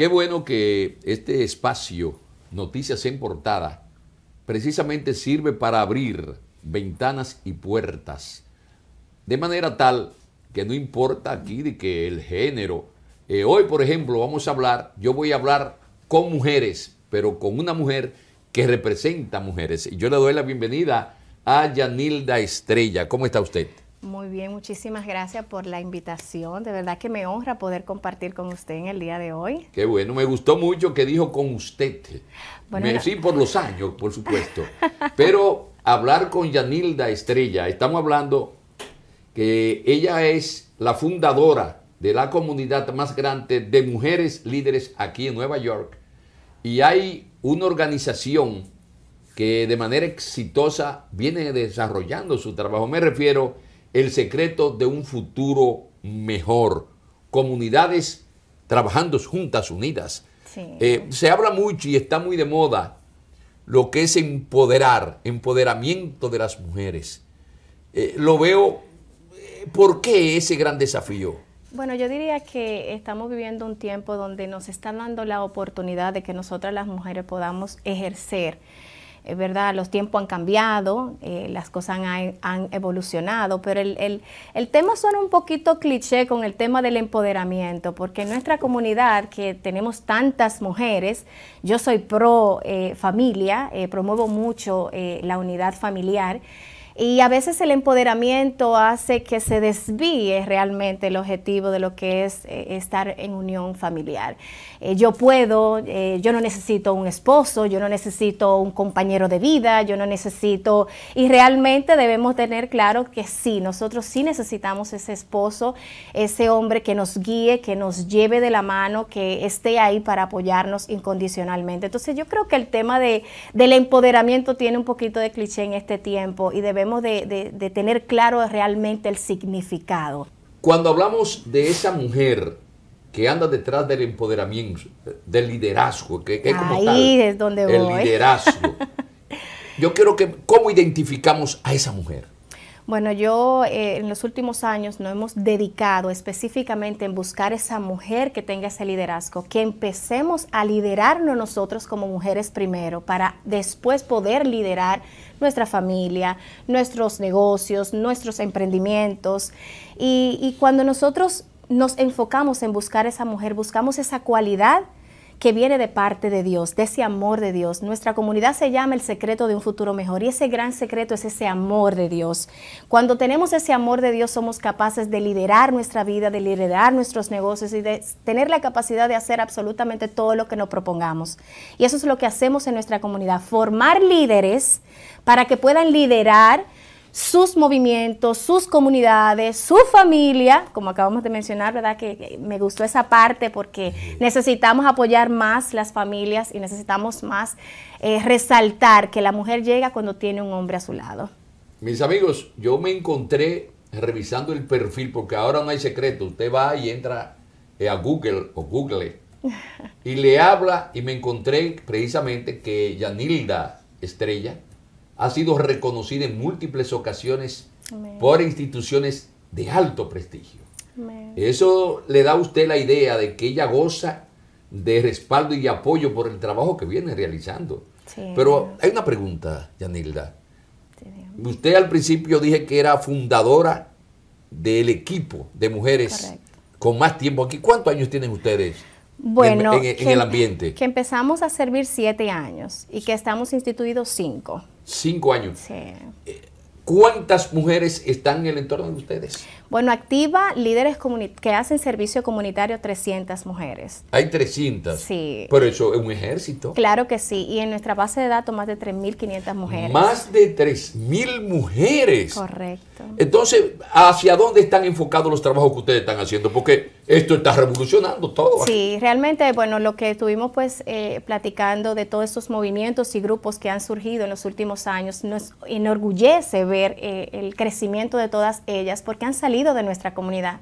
Qué bueno que este espacio, Noticias en Portada, precisamente sirve para abrir ventanas y puertas. De manera tal que no importa aquí de que el género. Eh, hoy, por ejemplo, vamos a hablar, yo voy a hablar con mujeres, pero con una mujer que representa mujeres. Y yo le doy la bienvenida a Yanilda Estrella. ¿Cómo está usted? Muy bien, muchísimas gracias por la invitación. De verdad que me honra poder compartir con usted en el día de hoy. Qué bueno, me gustó mucho que dijo con usted. Bueno, Sí, por los años, por supuesto. Pero hablar con Yanilda Estrella, estamos hablando que ella es la fundadora de la comunidad más grande de mujeres líderes aquí en Nueva York. Y hay una organización que de manera exitosa viene desarrollando su trabajo. Me refiero el secreto de un futuro mejor. Comunidades trabajando juntas, unidas. Eh, se habla mucho y está muy de moda lo que es empoderar, empoderamiento de las mujeres. Eh, lo veo, eh, ¿por qué ese gran desafío? Bueno, yo diría que estamos viviendo un tiempo donde nos están dando la oportunidad de que nosotras las mujeres podamos ejercer es eh, ¿verdad? Los tiempos han cambiado, eh, las cosas han, evolucionado, pero el, tema suena un poquito cliché con el tema del empoderamiento, porque en nuestra comunidad, que tenemos tantas mujeres, yo soy pro eh, familia, promuevo mucho la unidad familiar, y a veces el empoderamiento hace que se desvíe realmente el objetivo de lo que es eh, estar en unión familiar. Eh, yo puedo, eh, yo no necesito un esposo, yo no necesito un compañero de vida, yo no necesito... Y realmente debemos tener claro que sí, nosotros sí necesitamos ese esposo, ese hombre que nos guíe, que nos lleve de la mano, que esté ahí para apoyarnos incondicionalmente. Entonces yo creo que el tema de, del empoderamiento tiene un poquito de cliché en este tiempo y debemos debemos de, tener claro realmente el significado. Cuando hablamos de esa mujer que anda detrás del empoderamiento, del liderazgo, que, es como Ahí es donde el liderazgo. Yo quiero que, ¿cómo identificamos a esa mujer? Bueno, yo eh, en los últimos años nos hemos dedicado específicamente en buscar esa mujer que tenga ese liderazgo, que empecemos a liderarnos nosotros como mujeres primero para después poder liderar nuestra familia, nuestros negocios, nuestros emprendimientos. Y, y cuando nosotros nos enfocamos en buscar esa mujer, buscamos esa cualidad que viene de parte de Dios, de ese amor de Dios. Nuestra comunidad se llama el secreto de un futuro mejor y ese gran secreto es ese amor de Dios. Cuando tenemos ese amor de Dios somos capaces de liderar nuestra vida, de liderar nuestros negocios y de tener la capacidad de hacer absolutamente todo lo que nos propongamos. Y eso es lo que hacemos en nuestra comunidad, formar líderes para que puedan liderar sus movimientos, sus comunidades, su familia, como acabamos de mencionar, ¿verdad? Que me gustó esa parte porque necesitamos apoyar más las familias y necesitamos más eh, resaltar que la mujer llega cuando tiene un hombre a su lado. Mis amigos, yo me encontré revisando el perfil porque ahora no hay secreto. Usted va y entra eh, a Google o Google y le habla y me encontré precisamente que Yanilda Estrella, ha sido reconocida en múltiples ocasiones por instituciones de alto prestigio. Eso le da a usted la idea de que ella goza de respaldo y apoyo por el trabajo que viene realizando. Pero hay una pregunta, Yanilda. usted al principio dije que era fundadora del equipo de mujeres con más tiempo aquí. ¿Cuántos años tienen ustedes bueno, en, que, el em- ambiente? Que empezamos a servir siete años y que estamos instituidos cinco. ¿Cinco años? Sí. Eh, ¿Cuántas mujeres están en el entorno de ustedes? Bueno, activa líderes que hacen servicio comunitario 300 mujeres. Hay 300. Sí. Pero eso es un ejército. Claro que sí. Y en nuestra base de datos más de 3.500 mujeres. Más de 3.000 mujeres. Correcto. Entonces, ¿hacia dónde están enfocados los trabajos que ustedes están haciendo? Porque esto está revolucionando todo. Sí, realmente, bueno, lo que estuvimos pues eh, platicando de todos estos movimientos y grupos que han surgido en los últimos años, nos enorgullece ver eh, el crecimiento de todas ellas porque han salido de nuestra comunidad.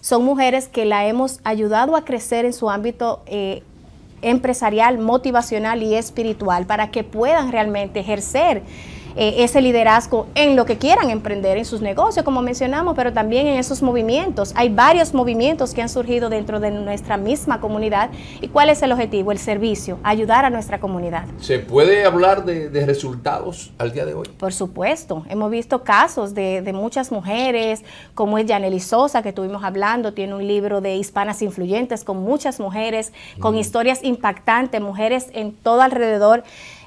Son mujeres que la hemos ayudado a crecer en su ámbito eh, empresarial, motivacional y espiritual para que puedan realmente ejercer eh, ese liderazgo en lo que quieran emprender, en sus negocios, como mencionamos, pero también en esos movimientos. Hay varios movimientos que han surgido dentro de nuestra misma comunidad. ¿Y cuál es el objetivo? El servicio, ayudar a nuestra comunidad. ¿Se puede hablar de, resultados al día de hoy? Por supuesto. Hemos visto casos de, muchas mujeres, como es y Sosa, que estuvimos hablando, tiene un libro de hispanas influyentes con muchas mujeres, con mm. historias impactantes, mujeres en todo alrededor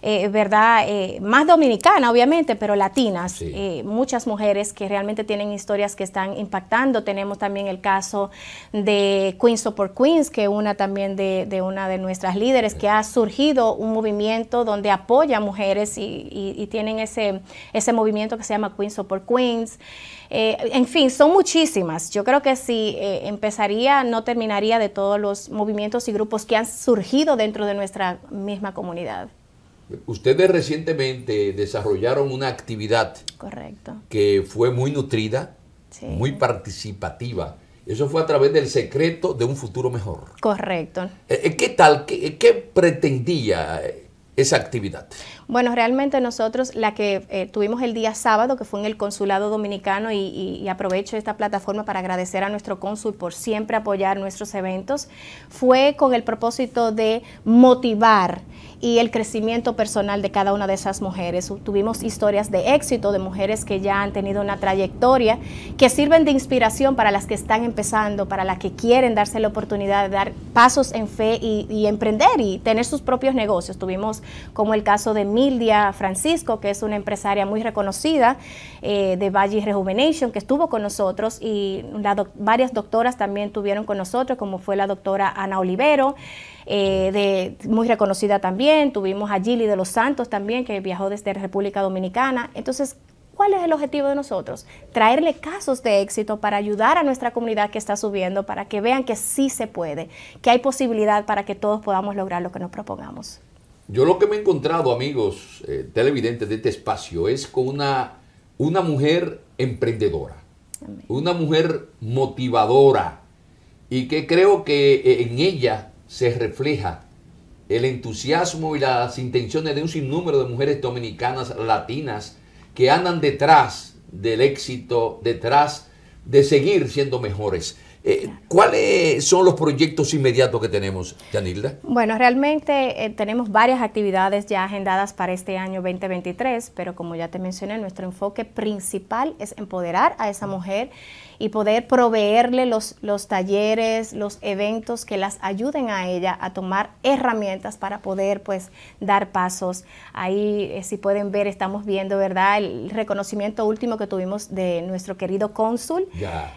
eh, ¿verdad? Eh, más dominicana, obviamente, pero latinas. Eh, muchas mujeres que realmente tienen historias que están impactando. Tenemos también el caso de Queens Support Queens, que una también de, una de nuestras líderes, que ha surgido un movimiento donde apoya a mujeres y, tienen ese, ese movimiento que se llama Queens Support Queens. en fin, son muchísimas. Yo creo que si empezaría, no terminaría de todos los movimientos y grupos que han surgido dentro de nuestra misma comunidad. Ustedes recientemente desarrollaron una actividad Correcto. que fue muy nutrida, muy participativa. Eso fue a través del secreto de un futuro mejor. Correcto. Eh, eh, ¿Qué tal? qué pretendía esa actividad? Bueno, realmente nosotros la que eh, tuvimos el día sábado, que fue en el Consulado Dominicano, y, aprovecho esta plataforma para agradecer a nuestro cónsul por siempre apoyar nuestros eventos, fue con el propósito de motivar y el crecimiento personal de cada una de esas mujeres. Tuvimos historias de éxito de mujeres que ya han tenido una trayectoria que sirven de inspiración para las que están empezando, para las que quieren darse la oportunidad de dar pasos en fe y, y emprender y tener sus propios negocios. Tuvimos como el caso de Emilia Francisco, que es una empresaria muy reconocida eh, de Valle Rejuvenation, que estuvo con nosotros y varias doctoras también tuvieron con nosotros, como fue la doctora Ana Olivero. Eh, de, muy reconocida también, tuvimos a Gili de los Santos también, que viajó desde República Dominicana. Entonces, ¿Cuál es el objetivo de nosotros? Traerle casos de éxito para ayudar a nuestra comunidad que está subiendo, para que vean que sí se puede, que hay posibilidad para que todos podamos lograr lo que nos propongamos. Yo lo que me he encontrado, amigos eh, televidentes de este espacio, es con una, mujer emprendedora, una mujer motivadora y que creo que eh, en ella se refleja el entusiasmo y las intenciones de un sinnúmero de mujeres dominicanas latinas que andan detrás del éxito, detrás de seguir siendo mejores. Eh, ¿Cuáles son los proyectos inmediatos que tenemos, Yanilda? Bueno, realmente eh, tenemos varias actividades ya agendadas para este año 2023, pero como ya te mencioné, nuestro enfoque principal es empoderar a esa mujer y poder proveerle los, los talleres, los eventos que las ayuden a ella a tomar herramientas para poder pues dar pasos. Ahí eh, si pueden ver, estamos viendo, ¿verdad? El reconocimiento último que tuvimos de nuestro querido cónsul,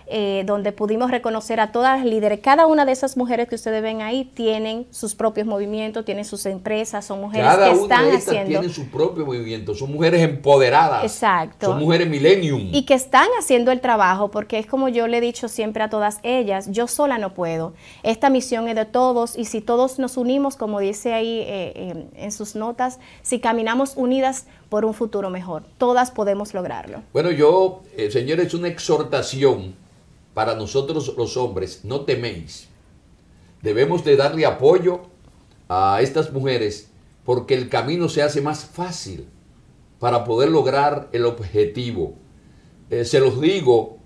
eh, donde pudimos reconocer a todas las líderes. Cada una de esas mujeres que ustedes ven ahí tienen sus propios movimientos, tienen sus empresas, son mujeres que están haciendo... Tienen su propio movimiento, son mujeres empoderadas. Exacto. Son mujeres millennium. Y que están haciendo el trabajo porque como yo le he dicho siempre a todas ellas, yo sola no puedo. Esta misión es de todos y si todos nos unimos, como dice ahí eh, eh, en sus notas, si caminamos unidas por un futuro mejor, todas podemos lograrlo. Bueno, yo, señor, eh, señores, una exhortación para nosotros los hombres, no teméis. Debemos de darle apoyo a estas mujeres porque el camino se hace más fácil para poder lograr el objetivo. se los digo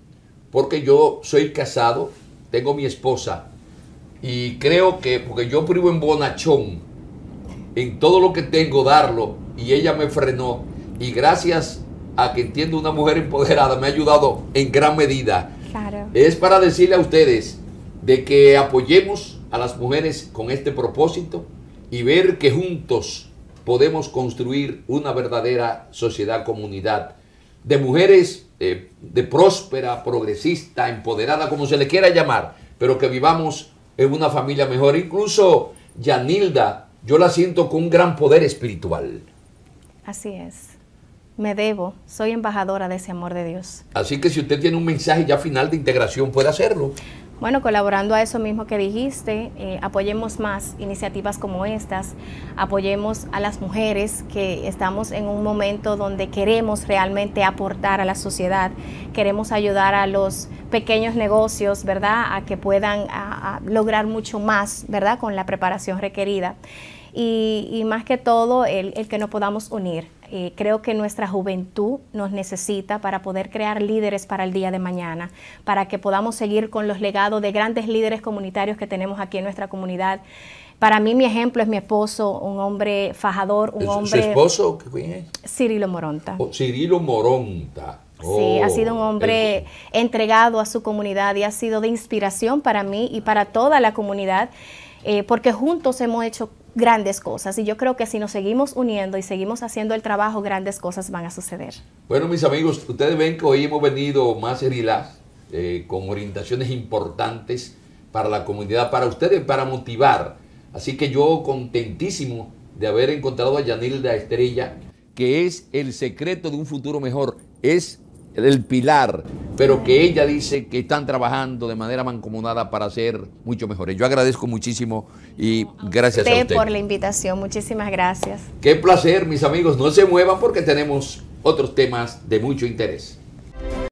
porque yo soy casado, tengo mi esposa, y creo que, porque yo privo en bonachón, en todo lo que tengo darlo, y ella me frenó, y gracias a que entiendo una mujer empoderada, me ha ayudado en gran medida. Es para decirle a ustedes de que apoyemos a las mujeres con este propósito y ver que juntos podemos construir una verdadera sociedad comunidad de mujeres eh, de próspera, progresista, empoderada, como se le quiera llamar, pero que vivamos en una familia mejor. Incluso Yanilda, yo la siento con un gran poder espiritual. Así es. Me debo, soy embajadora de ese amor de Dios. Así que si usted tiene un mensaje ya final de integración, puede hacerlo. Bueno, colaborando a eso mismo que dijiste, eh, apoyemos más iniciativas como estas, apoyemos a las mujeres que estamos en un momento donde queremos realmente aportar a la sociedad, queremos ayudar a los pequeños negocios, ¿verdad? A que puedan lograr mucho más, ¿verdad? Con la preparación requerida. Y, más que todo, el, el que nos podamos unir eh, creo que nuestra juventud nos necesita para poder crear líderes para el día de mañana, para que podamos seguir con los legados de grandes líderes comunitarios que tenemos aquí en nuestra comunidad. Para mí mi ejemplo es mi esposo, un hombre fajador, un hombre... ¿Su esposo? ¿Quién es? Cirilo Moronta. Oh, Cirilo Moronta. sí, ha oh, sido un hombre entregado a su comunidad y ha sido de inspiración para mí y para toda la comunidad, eh, porque juntos hemos hecho grandes cosas. Y yo creo que si nos seguimos uniendo y seguimos haciendo el trabajo, grandes cosas van a suceder. Bueno, mis amigos, ustedes ven que hoy hemos venido más heridas, eh, con orientaciones importantes para la comunidad, para ustedes, para motivar. Así que yo contentísimo de haber encontrado a Yanilda Estrella, que es el secreto de un futuro mejor, es el pilar, pero que ella dice que están trabajando de manera mancomunada para ser mucho mejores. Yo agradezco muchísimo y gracias a usted. por la invitación, muchísimas gracias. Qué placer, mis amigos, no se muevan porque tenemos otros temas de mucho interés.